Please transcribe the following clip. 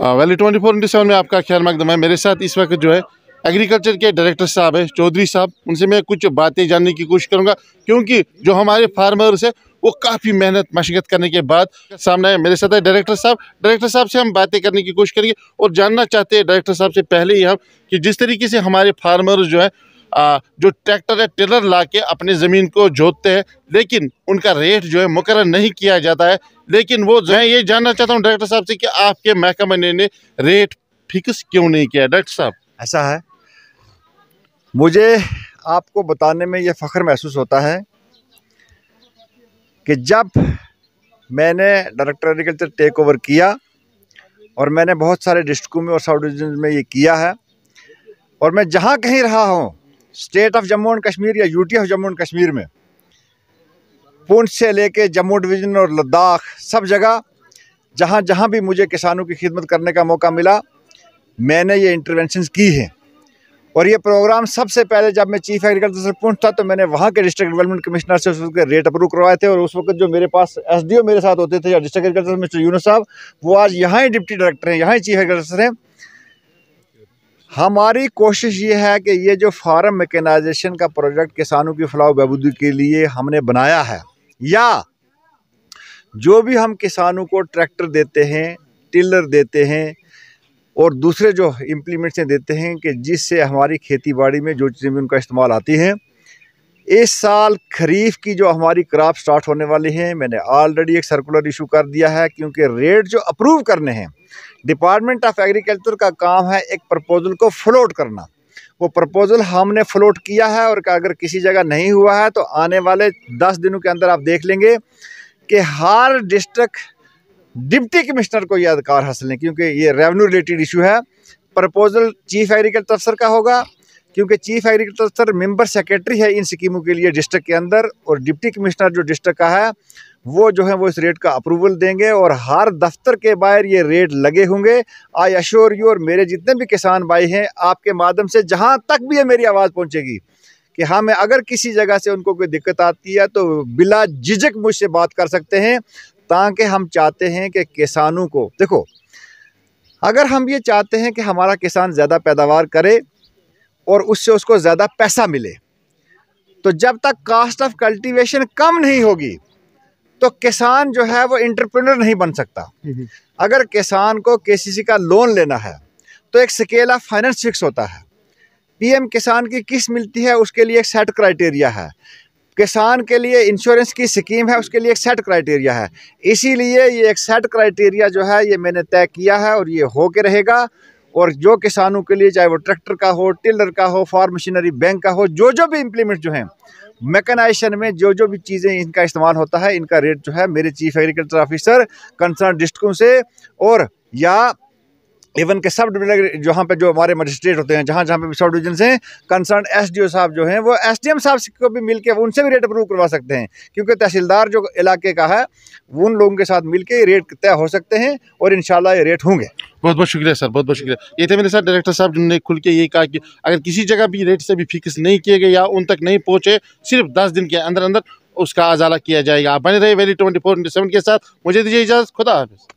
Valley twenty four into seven में आपका ख्याल मकदम है मेरे साथ इस वक्त जो है एग्रीकल्चर के डायरेक्टर साहब है चौधरी साहब उनसे मैं कुछ बातें जानने की कोशिश करूँगा क्योंकि जो हमारे फार्मर्स है वो काफ़ी मेहनत मशक्क़त करने के बाद सामने आए मेरे साथ है डायरेक्टर साहब डायरेक्टर साहब से हम बातें करने की कोशिश करेंगे और जानना चाहते हैं डायरेक्टर साहब से पहले ही हम कि जिस तरीके से हमारे फार्मर्स जो है आ, जो ट्रैक्टर है टेलर ला के अपने ज़मीन को जोतते हैं लेकिन उनका रेट जो है मुकर नहीं किया जाता है लेकिन वो मैं ये जानना चाहता हूँ डायरेक्टर साहब से कि आपके महकमे ने रेट फिक्स क्यों नहीं किया डॉक्टर साहब ऐसा है मुझे आपको बताने में ये फ़ख्र महसूस होता है कि जब मैंने डायरेक्टर एग्रीकल्चर टेक ओवर किया और मैंने बहुत सारे डिस्ट्रिक्टों में और साउथ डिवीजन में ये किया है और मैं जहाँ कहीं रहा हूँ state of Jammu and Kashmir या UT of Jammu and Kashmir में पूंछ से लेके जम्मू डिवीज़न और लद्दाख सब जगह जहाँ जहाँ भी मुझे किसानों की खिदमत करने का मौका मिला मैंने ये इंटरवेंशन की है और ये प्रोग्राम सबसे पहले जब मैं चीफ एग्रीकल्चर पूछ था तो मैंने वहाँ के डिस्ट्रिक्ट डेवलपमेंट कमिश्नर से उस वक्त रेट अप्रूव करवाए थे और उस वक्त जो मेरे पास एसडीओ मेरे साथ होते थे या डिस्ट्रिक्ट एग्रीकल्चर मिस्टर यूनो साहब वो आज यहाँ ही डिप्टी डायरेक्टर हैं यहाँ ही चीफ एग्रीकल्चर हैं हमारी कोशिश ये है कि ये जो फार्म मेकेनाइजेशन का प्रोजेक्ट किसानों की फलाह बहबूदी के लिए हमने बनाया है या जो भी हम किसानों को ट्रैक्टर देते हैं टिलर देते हैं और दूसरे जो इम्प्लीमेंट्स देते हैं कि जिससे हमारी खेती बाड़ी में जो चीज़ें भी उनका इस्तेमाल आती हैं इस साल खरीफ की जो हमारी क्रॉप स्टार्ट होने वाली है मैंने ऑलरेडी एक सर्कुलर इशू कर दिया है क्योंकि रेट जो अप्रूव करने हैं डिपार्टमेंट ऑफ एग्रीकल्चर का काम है एक प्रपोजल को फ्लोट करना वो प्रपोज़ल हमने फ्लोट किया है और अगर किसी जगह नहीं हुआ है तो आने वाले दस दिनों के अंदर आप देख लेंगे कि हर डिस्ट्रिक्ट डिप्टी कमिश्नर को यह अधिकार हासिल है क्योंकि ये रेवेन्यू रिलेटेड इशू है प्रपोज़ल चीफ एग्रीकल्चर अफसर का होगा क्योंकि चीफ एग्रीकल्चर अफसर मेंबर सेक्रेटरी है इन स्कीमों के लिए डिस्ट्रिक्ट के अंदर और डिप्टी कमिश्नर जो डिस्ट्रिक्ट का है वो जो है वो इस रेट का अप्रूवल देंगे और हर दफ्तर के बाहर ये रेट लगे होंगे आई अश्योर यू और मेरे जितने भी किसान भाई हैं आपके माध्यम से जहाँ तक भी ये मेरी आवाज़ पहुँचेगी कि हाँ मैं अगर किसी जगह से उनको कोई दिक्कत आती है तो बिला झिझक मुझसे बात कर सकते हैं ताकि हम चाहते हैं कि किसानों को देखो अगर हम ये चाहते हैं कि हमारा किसान ज़्यादा पैदावार करे और उससे उसको ज़्यादा पैसा मिले तो जब तक कास्ट ऑफ कल्टीवेशन कम नहीं होगी तो किसान जो है वो इंटरप्रेनर नहीं बन सकता हम्म, हम्म। अगर किसान को केसीसी का लोन लेना है तो एक स्केल ऑफ फाइनेंस फिक्स होता है पीएम किसान की किस मिलती है उसके लिए एक सेट क्राइटेरिया है किसान के लिए इंश्योरेंस की स्कीम है उसके लिए एक सेट क्राइटेरिया है इसीलिए ये एक सेट क्राइटेरिया जो है ये मैंने तय किया है और ये हो के रहेगा और जो किसानों के लिए चाहे वो ट्रैक्टर का हो टिलर का हो फार्म मशीनरी बैंक का हो जो जो भी इम्प्लीमेंट जो हैं मैकेनाइजेशन में जो जो भी चीज़ें इनका इस्तेमाल होता है इनका रेट जो है मेरे chief agriculture officer concern district से और या इवन के सब डिविजन जहाँ पे जो हमारे मजिस्ट्रेट होते हैं जहाँ जहाँ पे सब डिवीजन हैं कंसर्न एसडीओ साहब जो हैं वो एम साहब को भी मिलके उनसे भी रेट अप्रूव करवा सकते हैं क्योंकि तहसीलदार जो इलाके का है उन लोगों के साथ मिलके रेट तय हो सकते हैं और इन ये रेट होंगे बहुत बहुत शुक्रिया सर बहुत बहुत शुक्रिया ये थे मेरे साथ डायरेक्टर साहब जिन्होंने खुल के ये कहा कि अगर किसी जगह भी रेट से भी फिक्स नहीं किए गए या उन तक नहीं पहुँचे सिर्फ दस दिन के अंदर अंदर उसका अजाला किया जाएगा आप बने रहे वैली ट्वेंटी फोर के साथ मुझे दीजिए इजाज़त खुदा हाफिज़